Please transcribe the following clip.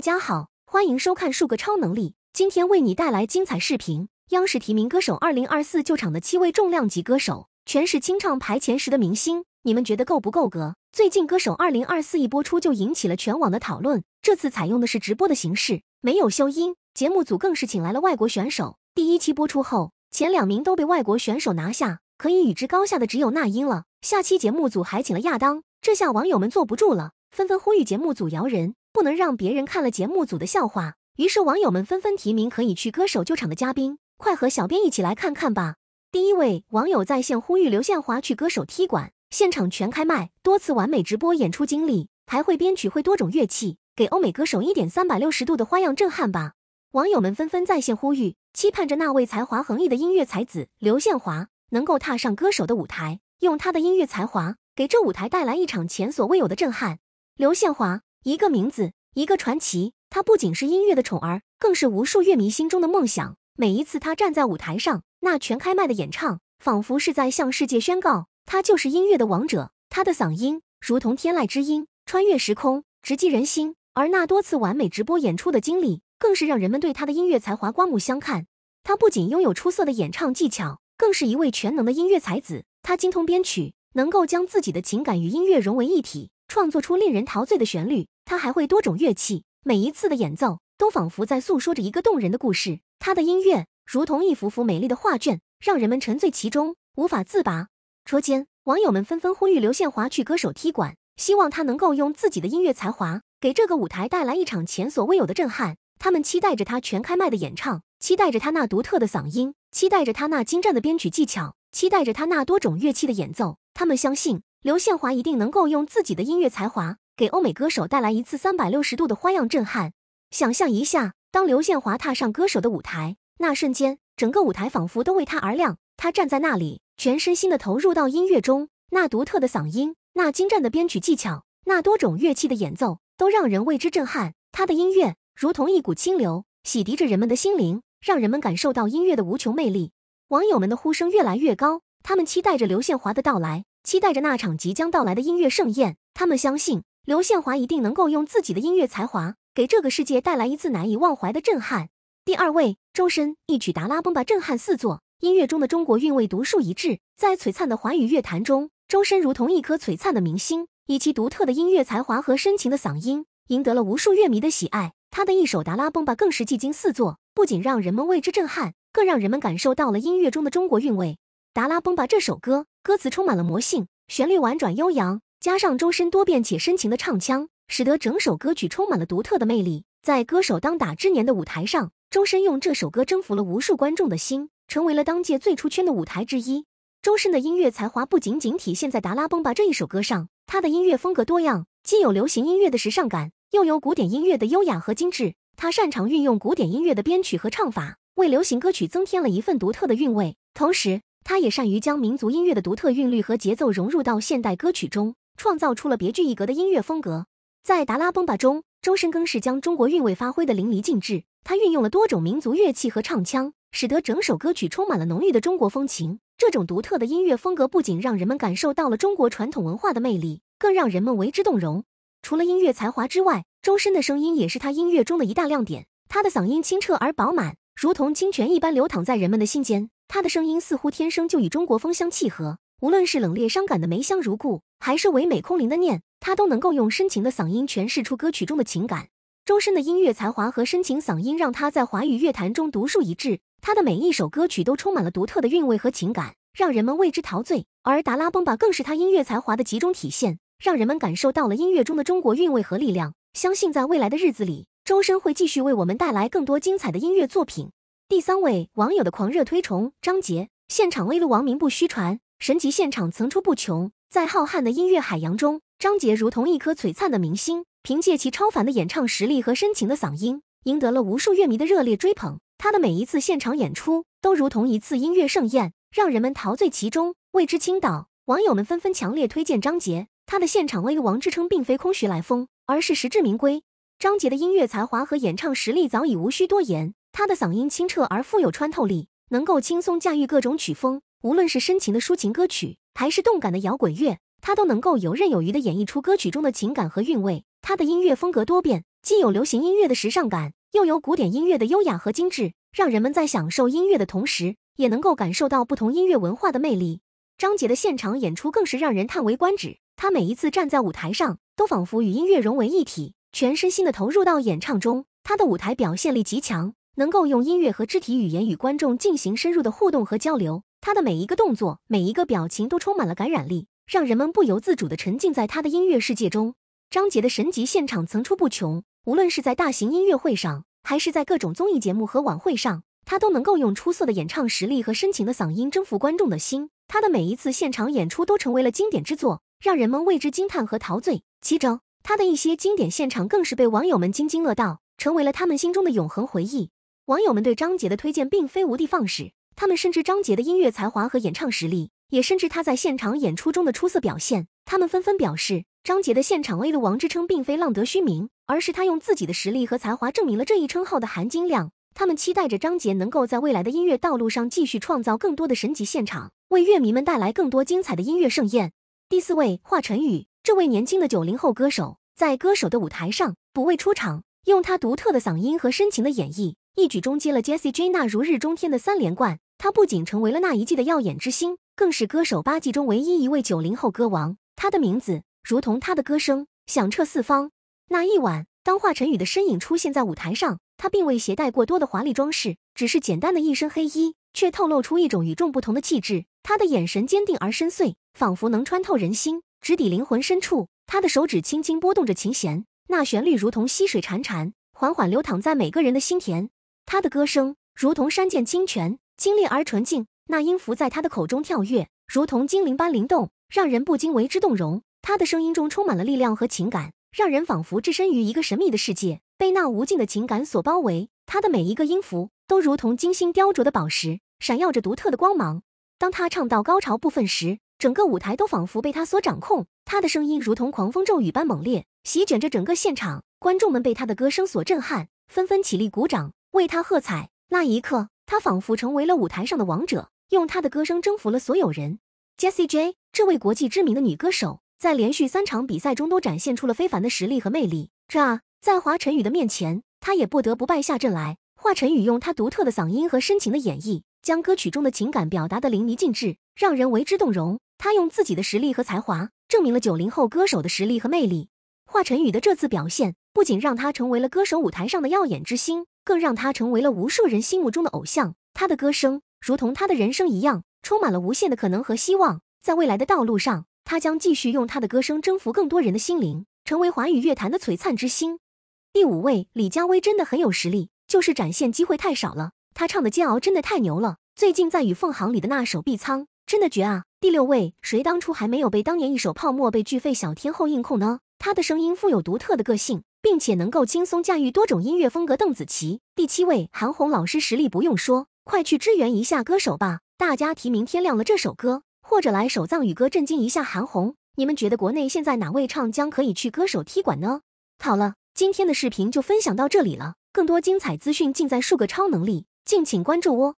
大家好，欢迎收看数个超能力。今天为你带来精彩视频。央视提名歌手二零二四就场的七位重量级歌手，全是清唱排前十的明星。你们觉得够不够格？最近《歌手二零二四》一播出就引起了全网的讨论。这次采用的是直播的形式，没有修音，节目组更是请来了外国选手。第一期播出后，前两名都被外国选手拿下，可以与之高下的只有那英了。下期节目组还请了亚当，这下网友们坐不住了，纷纷呼吁节目组摇人。不能让别人看了节目组的笑话，于是网友们纷纷提名可以去歌手救场的嘉宾，快和小编一起来看看吧。第一位网友在线呼吁刘宪华去歌手踢馆，现场全开麦，多次完美直播演出经历，还会编曲，会多种乐器，给欧美歌手一点三百六十度的花样震撼吧。网友们纷纷在线呼吁，期盼着那位才华横溢的音乐才子刘宪华能够踏上歌手的舞台，用他的音乐才华给这舞台带来一场前所未有的震撼。刘宪华。一个名字，一个传奇。他不仅是音乐的宠儿，更是无数乐迷心中的梦想。每一次他站在舞台上，那全开麦的演唱，仿佛是在向世界宣告，他就是音乐的王者。他的嗓音如同天籁之音，穿越时空，直击人心。而那多次完美直播演出的经历，更是让人们对他的音乐才华刮目相看。他不仅拥有出色的演唱技巧，更是一位全能的音乐才子。他精通编曲，能够将自己的情感与音乐融为一体，创作出令人陶醉的旋律。他还会多种乐器，每一次的演奏都仿佛在诉说着一个动人的故事。他的音乐如同一幅幅美丽的画卷，让人们沉醉其中，无法自拔。戳间，网友们纷纷呼吁刘宪华去歌手踢馆，希望他能够用自己的音乐才华给这个舞台带来一场前所未有的震撼。他们期待着他全开麦的演唱，期待着他那独特的嗓音，期待着他那精湛的编曲技巧，期待着他那多种乐器的演奏。他们相信刘宪华一定能够用自己的音乐才华。给欧美歌手带来一次三百六十度的花样震撼。想象一下，当刘宪华踏上歌手的舞台，那瞬间，整个舞台仿佛都为他而亮。他站在那里，全身心的投入到音乐中。那独特的嗓音，那精湛的编曲技巧，那多种乐器的演奏，都让人为之震撼。他的音乐如同一股清流，洗涤着人们的心灵，让人们感受到音乐的无穷魅力。网友们的呼声越来越高，他们期待着刘宪华的到来，期待着那场即将到来的音乐盛宴。他们相信。刘宪华一定能够用自己的音乐才华，给这个世界带来一次难以忘怀的震撼。第二位，周深一曲《达拉崩吧》震撼四座，音乐中的中国韵味独树一帜。在璀璨的华语乐坛中，周深如同一颗璀璨的明星，以其独特的音乐才华和深情的嗓音，赢得了无数乐迷的喜爱。他的一首《达拉崩吧》更是技惊四座，不仅让人们为之震撼，更让人们感受到了音乐中的中国韵味。《达拉崩吧》这首歌，歌词充满了魔性，旋律婉转悠扬。加上周深多变且深情的唱腔，使得整首歌曲充满了独特的魅力。在歌手当打之年的舞台上，周深用这首歌征服了无数观众的心，成为了当届最出圈的舞台之一。周深的音乐才华不仅仅体现在《达拉崩吧》这一首歌上，他的音乐风格多样，既有流行音乐的时尚感，又有古典音乐的优雅和精致。他擅长运用古典音乐的编曲和唱法，为流行歌曲增添了一份独特的韵味。同时，他也善于将民族音乐的独特韵律和节奏融入到现代歌曲中。创造出了别具一格的音乐风格，在《达拉崩吧》中，周深更是将中国韵味发挥得淋漓尽致。他运用了多种民族乐器和唱腔，使得整首歌曲充满了浓郁的中国风情。这种独特的音乐风格不仅让人们感受到了中国传统文化的魅力，更让人们为之动容。除了音乐才华之外，周深的声音也是他音乐中的一大亮点。他的嗓音清澈而饱满，如同清泉一般流淌在人们的心间。他的声音似乎天生就与中国风相契合。无论是冷冽伤感的《梅香如故》，还是唯美空灵的《念》，他都能够用深情的嗓音诠释出歌曲中的情感。周深的音乐才华和深情嗓音让他在华语乐坛中独树一帜。他的每一首歌曲都充满了独特的韵味和情感，让人们为之陶醉。而《达拉崩吧》更是他音乐才华的集中体现，让人们感受到了音乐中的中国韵味和力量。相信在未来的日子里，周深会继续为我们带来更多精彩的音乐作品。第三位网友的狂热推崇，张杰，现场《威路王》名不虚传。神级现场层出不穷，在浩瀚的音乐海洋中，张杰如同一颗璀璨的明星，凭借其超凡的演唱实力和深情的嗓音，赢得了无数乐迷的热烈追捧。他的每一次现场演出都如同一次音乐盛宴，让人们陶醉其中，为之倾倒。网友们纷纷强烈推荐张杰，他的现场为王之称并非空穴来风，而是实至名归。张杰的音乐才华和演唱实力早已无需多言，他的嗓音清澈而富有穿透力，能够轻松驾驭各种曲风。无论是深情的抒情歌曲，还是动感的摇滚乐，他都能够游刃有余的演绎出歌曲中的情感和韵味。他的音乐风格多变，既有流行音乐的时尚感，又有古典音乐的优雅和精致，让人们在享受音乐的同时，也能够感受到不同音乐文化的魅力。张杰的现场演出更是让人叹为观止，他每一次站在舞台上，都仿佛与音乐融为一体，全身心的投入到演唱中。他的舞台表现力极强，能够用音乐和肢体语言与观众进行深入的互动和交流。他的每一个动作，每一个表情都充满了感染力，让人们不由自主地沉浸在他的音乐世界中。张杰的神级现场层出不穷，无论是在大型音乐会上，还是在各种综艺节目和晚会上，他都能够用出色的演唱实力和深情的嗓音征服观众的心。他的每一次现场演出都成为了经典之作，让人们为之惊叹和陶醉。其中，他的一些经典现场更是被网友们津津乐道，成为了他们心中的永恒回忆。网友们对张杰的推荐并非无的放矢。他们深知张杰的音乐才华和演唱实力，也深知他在现场演出中的出色表现。他们纷纷表示，张杰的“现场 A 的王”之称并非浪得虚名，而是他用自己的实力和才华证明了这一称号的含金量。他们期待着张杰能够在未来的音乐道路上继续创造更多的神级现场，为乐迷们带来更多精彩的音乐盛宴。第四位，华晨宇，这位年轻的九零后歌手，在歌手的舞台上不畏出场，用他独特的嗓音和深情的演绎，一举终结了 Jesse i J 那如日中天的三连冠。他不仅成为了那一季的耀眼之星，更是歌手八季中唯一一位九零后歌王。他的名字如同他的歌声，响彻四方。那一晚，当华晨宇的身影出现在舞台上，他并未携带过多的华丽装饰，只是简单的一身黑衣，却透露出一种与众不同的气质。他的眼神坚定而深邃，仿佛能穿透人心，直抵灵魂深处。他的手指轻轻拨动着琴弦，那旋律如同溪水潺潺，缓缓流淌在每个人的心田。他的歌声如同山涧清泉。清冽而纯净，那音符在他的口中跳跃，如同精灵般灵动，让人不禁为之动容。他的声音中充满了力量和情感，让人仿佛置身于一个神秘的世界，被那无尽的情感所包围。他的每一个音符都如同精心雕琢的宝石，闪耀着独特的光芒。当他唱到高潮部分时，整个舞台都仿佛被他所掌控。他的声音如同狂风骤雨般猛烈，席卷着整个现场。观众们被他的歌声所震撼，纷纷起立鼓掌，为他喝彩。那一刻。他仿佛成为了舞台上的王者，用他的歌声征服了所有人。Jessie J 这位国际知名的女歌手，在连续三场比赛中都展现出了非凡的实力和魅力。这、啊、在华晨宇的面前，她也不得不败下阵来。华晨宇用他独特的嗓音和深情的演绎，将歌曲中的情感表达的淋漓尽致，让人为之动容。他用自己的实力和才华，证明了九零后歌手的实力和魅力。华晨宇的这次表现，不仅让他成为了歌手舞台上的耀眼之星。更让他成为了无数人心目中的偶像。他的歌声如同他的人生一样，充满了无限的可能和希望。在未来的道路上，他将继续用他的歌声征服更多人的心灵，成为华语乐坛的璀璨之星。第五位，李佳薇真的很有实力，就是展现机会太少了。他唱的《煎熬》真的太牛了，最近在《与凤行》里的那首《碧苍》真的绝啊！第六位，谁当初还没有被当年一首《泡沫》被巨肺小天后硬控呢？他的声音富有独特的个性。并且能够轻松驾驭多种音乐风格，邓紫棋第七位，韩红老师实力不用说，快去支援一下歌手吧！大家提名《天亮了》这首歌，或者来首藏语歌震惊一下韩红。你们觉得国内现在哪位唱将可以去歌手踢馆呢？好了，今天的视频就分享到这里了，更多精彩资讯尽在数个超能力，敬请关注哦。